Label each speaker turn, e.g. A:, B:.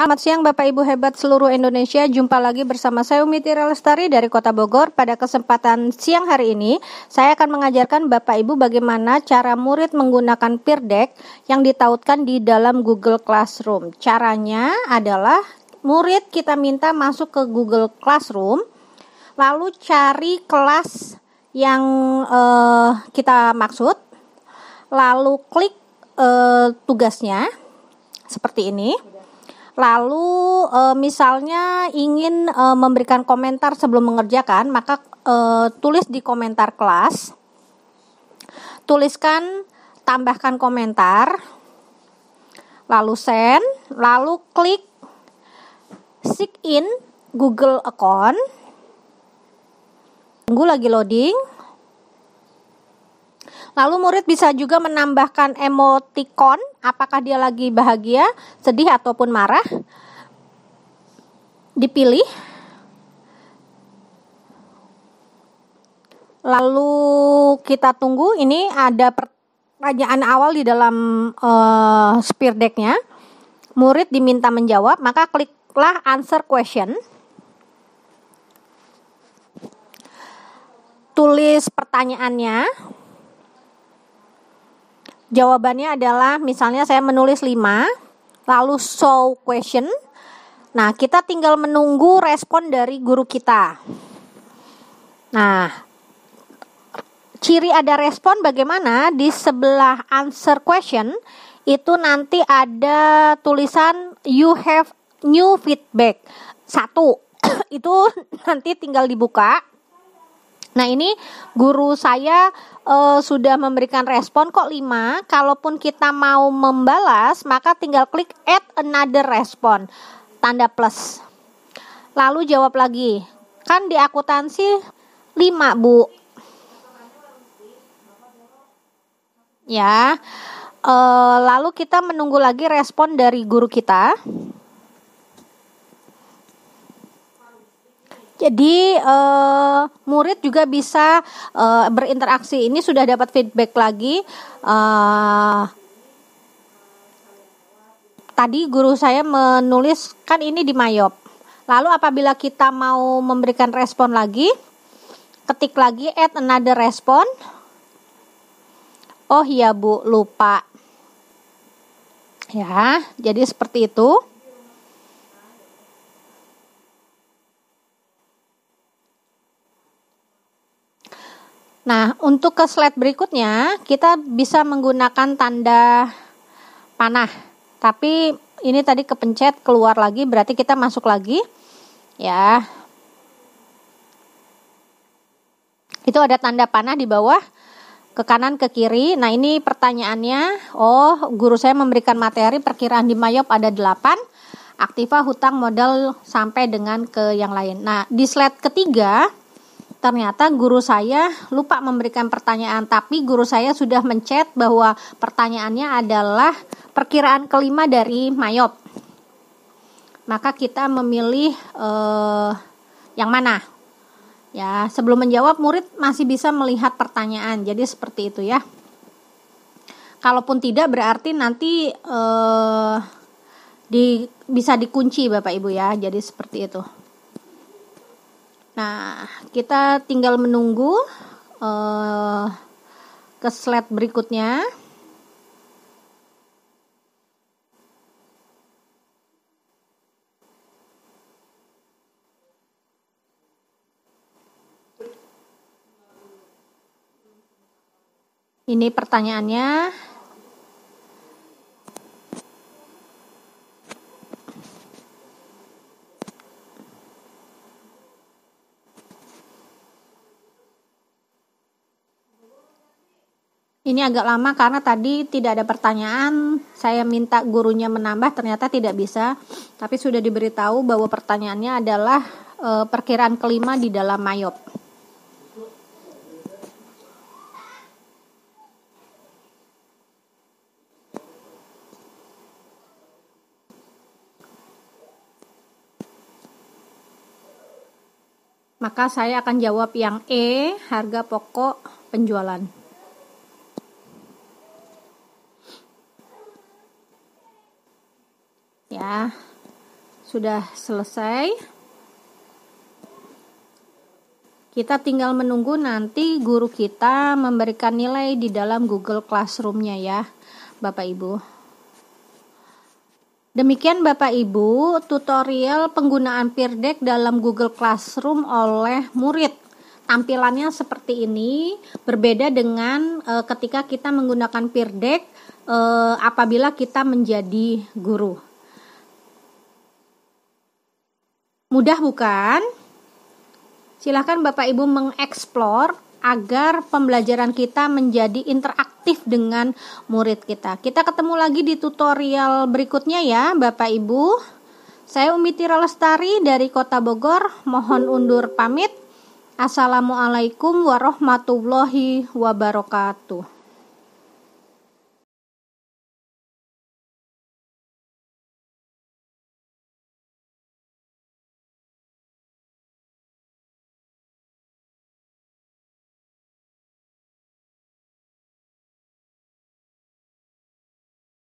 A: Selamat siang Bapak Ibu hebat seluruh Indonesia. Jumpa lagi bersama saya Umi Tira Lestari dari Kota Bogor. Pada kesempatan siang hari ini, saya akan mengajarkan Bapak Ibu bagaimana cara murid menggunakan peer deck yang ditautkan di dalam Google Classroom. Caranya adalah murid kita minta masuk ke Google Classroom, lalu cari kelas yang eh, kita maksud, lalu klik eh, tugasnya seperti ini. Lalu e, misalnya ingin e, memberikan komentar sebelum mengerjakan, maka e, tulis di komentar kelas. Tuliskan tambahkan komentar. Lalu send, lalu klik sign in Google account. Tunggu lagi loading. Lalu murid bisa juga menambahkan emotikon, apakah dia lagi bahagia, sedih ataupun marah. Dipilih. Lalu kita tunggu ini ada pertanyaan awal di dalam uh, spear deck Murid diminta menjawab, maka kliklah answer question. Tulis pertanyaannya. Jawabannya adalah misalnya saya menulis 5, lalu so question. Nah, kita tinggal menunggu respon dari guru kita. Nah, ciri ada respon bagaimana di sebelah answer question itu nanti ada tulisan you have new feedback. Satu, itu nanti tinggal dibuka Nah ini guru saya e, sudah memberikan respon kok 5 Kalaupun kita mau membalas maka tinggal klik add another respon Tanda plus Lalu jawab lagi Kan di akuntansi 5 Bu Ya e, Lalu kita menunggu lagi respon dari guru kita Jadi uh, murid juga bisa uh, berinteraksi. Ini sudah dapat feedback lagi. Uh, tadi guru saya menuliskan ini di Mayop. Lalu apabila kita mau memberikan respon lagi, ketik lagi add another respon. Oh iya Bu, lupa. Ya, jadi seperti itu. Nah, untuk ke slide berikutnya, kita bisa menggunakan tanda panah. Tapi ini tadi kepencet keluar lagi, berarti kita masuk lagi. Ya. Itu ada tanda panah di bawah ke kanan ke kiri. Nah, ini pertanyaannya, oh, guru saya memberikan materi perkiraan di Mayop ada 8 aktiva hutang modal sampai dengan ke yang lain. Nah, di slide ketiga Ternyata guru saya lupa memberikan pertanyaan, tapi guru saya sudah mencet bahwa pertanyaannya adalah perkiraan kelima dari Mayop. Maka kita memilih eh, yang mana? Ya, sebelum menjawab murid masih bisa melihat pertanyaan. Jadi seperti itu ya. Kalaupun tidak berarti nanti eh, di bisa dikunci Bapak Ibu ya. Jadi seperti itu. Nah, kita tinggal menunggu uh, ke slide berikutnya. Ini pertanyaannya, Ini agak lama karena tadi tidak ada pertanyaan. Saya minta gurunya menambah, ternyata tidak bisa. Tapi sudah diberitahu bahwa pertanyaannya adalah e, perkiraan kelima di dalam mayop. Maka saya akan jawab yang E, harga pokok penjualan. ya sudah selesai kita tinggal menunggu nanti guru kita memberikan nilai di dalam Google Classroom-nya ya Bapak Ibu Demikian Bapak Ibu tutorial penggunaan Deck dalam Google Classroom oleh murid tampilannya seperti ini berbeda dengan e, ketika kita menggunakan deck e, eh, apabila kita menjadi guru Mudah bukan? Silahkan Bapak Ibu mengeksplor agar pembelajaran kita menjadi interaktif dengan murid kita. Kita ketemu lagi di tutorial berikutnya ya Bapak Ibu. Saya Umi Tira Lestari dari Kota Bogor, mohon undur pamit. Assalamualaikum warahmatullahi wabarakatuh.